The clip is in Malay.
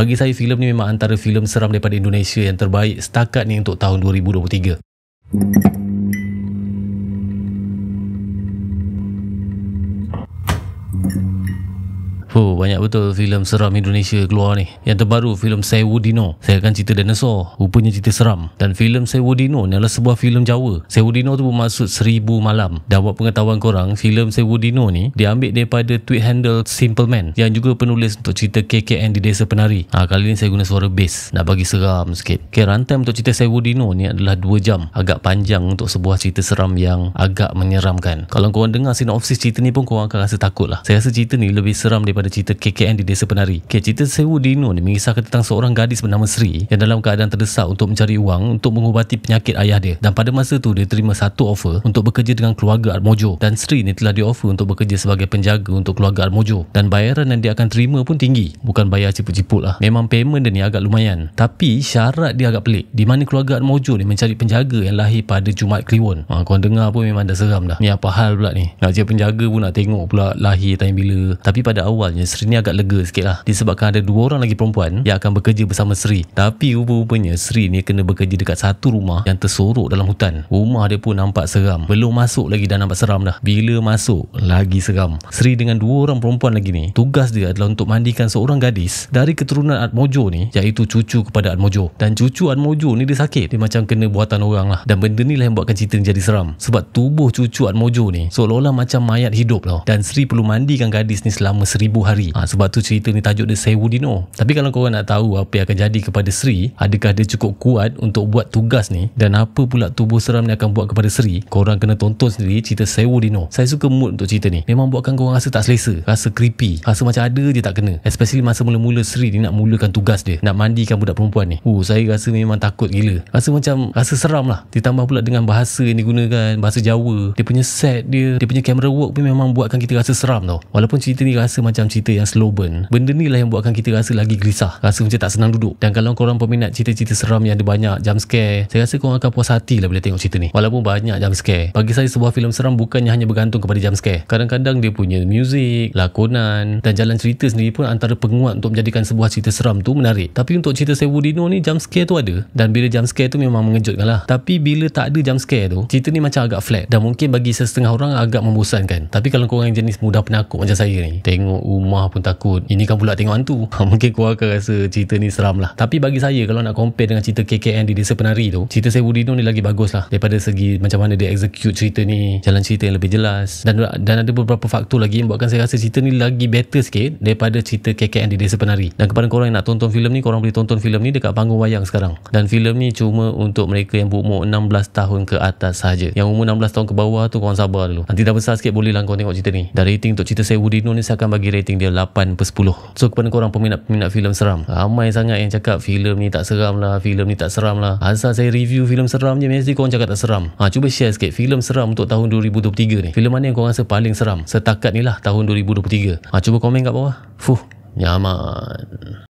Bagi saya filem ni memang antara filem seram daripada Indonesia yang terbaik setakat ni untuk tahun 2023. banyak betul filem seram Indonesia keluar ni. Yang terbaru filem Dino. Saya akan cerita dinosaur. Rupanya cerita seram. Dan filem Sewudino ni adalah sebuah filem Jawa. Dino tu bermaksud seribu malam. Dan buat pengetahuan korang, filem Dino ni diambil daripada tweet handle Simple Man yang juga penulis untuk cerita KKN di Desa Penari. Ha, kali ni saya guna suara bass. Nak bagi seram sikit. Okay, runtime untuk cerita Dino ni adalah 2 jam. Agak panjang untuk sebuah cerita seram yang agak menyeramkan. Kalau korang dengar sinopsis cerita ni pun korang akan rasa takut lah. Saya rasa cerita ni lebih seram daripada cerita KKN di Desa Penari. Okay, cerita Sewu Dino ni mengisahkan tentang seorang gadis bernama Sri yang dalam keadaan terdesak untuk mencari wang untuk mengubati penyakit ayah dia. Dan pada masa tu dia terima satu offer untuk bekerja dengan keluarga Armojo dan Sri ni telah di offer untuk bekerja sebagai penjaga untuk keluarga Armojo dan bayaran yang dia akan terima pun tinggi. Bukan bayar ciput-ciput lah. Memang payment dia ni agak lumayan. Tapi syarat dia agak pelik. Di mana keluarga Armojo ni mencari penjaga yang lahir pada Jumaat Kliwon. Ha, kau dengar pun memang dah seram dah. Ni apa hal pula ni? Nak cari penjaga pun nak tengok pula lahir time bila. Tapi pada awalnya Sri sini agak lega sikit lah disebabkan ada dua orang lagi perempuan yang akan bekerja bersama Sri tapi rupa-rupanya Sri ni kena bekerja dekat satu rumah yang tersorok dalam hutan rumah dia pun nampak seram belum masuk lagi dah nampak seram dah bila masuk lagi seram Sri dengan dua orang perempuan lagi ni tugas dia adalah untuk mandikan seorang gadis dari keturunan Atmojo ni iaitu cucu kepada Atmojo dan cucu Atmojo ni dia sakit dia macam kena buatan orang lah dan benda ni lah yang buatkan cerita ni jadi seram sebab tubuh cucu Atmojo ni seolah-olah macam mayat hidup lah. dan Sri perlu mandikan gadis ni selama seribu hari ha, sebab tu cerita ni tajuk dia Sewu Dino tapi kalau korang nak tahu apa yang akan jadi kepada Sri adakah dia cukup kuat untuk buat tugas ni dan apa pula tubuh seram ni akan buat kepada Sri korang kena tonton sendiri cerita Sewu Dino saya suka mood untuk cerita ni memang buatkan korang rasa tak selesa rasa creepy rasa macam ada je tak kena especially masa mula-mula Sri ni nak mulakan tugas dia nak mandikan budak perempuan ni uh, saya rasa memang takut gila rasa macam rasa seram lah ditambah pula dengan bahasa yang digunakan bahasa Jawa dia punya set dia dia punya camera work pun memang buatkan kita rasa seram tau walaupun cerita ni rasa macam cerita yang slow burn. Benda ni lah yang buatkan kita rasa lagi gelisah. Rasa macam tak senang duduk. Dan kalau korang peminat cerita-cerita seram yang ada banyak jump scare, saya rasa korang akan puas hati lah bila tengok cerita ni. Walaupun banyak jump scare. Bagi saya sebuah filem seram bukannya hanya bergantung kepada jump scare. Kadang-kadang dia punya music, lakonan dan jalan cerita sendiri pun antara penguat untuk menjadikan sebuah cerita seram tu menarik. Tapi untuk cerita Sewu Dino ni jump scare tu ada dan bila jump scare tu memang mengejutkan lah. Tapi bila tak ada jump scare tu, cerita ni macam agak flat dan mungkin bagi sesetengah orang agak membosankan. Tapi kalau korang yang jenis mudah penakut macam saya ni, tengok rumah pun takut ini kan pula tengok hantu mungkin kau akan rasa cerita ni seram lah tapi bagi saya kalau nak compare dengan cerita KKN di Desa Penari tu cerita Sewu Dino ni lagi bagus lah daripada segi macam mana dia execute cerita ni jalan cerita yang lebih jelas dan dan ada beberapa faktor lagi yang buatkan saya rasa cerita ni lagi better sikit daripada cerita KKN di Desa Penari dan kepada korang yang nak tonton filem ni korang boleh tonton filem ni dekat panggung wayang sekarang dan filem ni cuma untuk mereka yang berumur 16 tahun ke atas saja. yang umur 16 tahun ke bawah tu korang sabar dulu nanti dah besar sikit boleh lah korang tengok cerita ni dan rating untuk cerita Sewu Dino ni saya akan bagi rating dia 8 per 10 so kepada korang peminat-peminat filem seram ramai sangat yang cakap filem ni tak seram lah filem ni tak seram lah asal saya review filem seram je mesti korang cakap tak seram ha, cuba share sikit filem seram untuk tahun 2023 ni filem mana yang korang rasa paling seram setakat ni lah tahun 2023 ha, cuba komen kat bawah fuh nyaman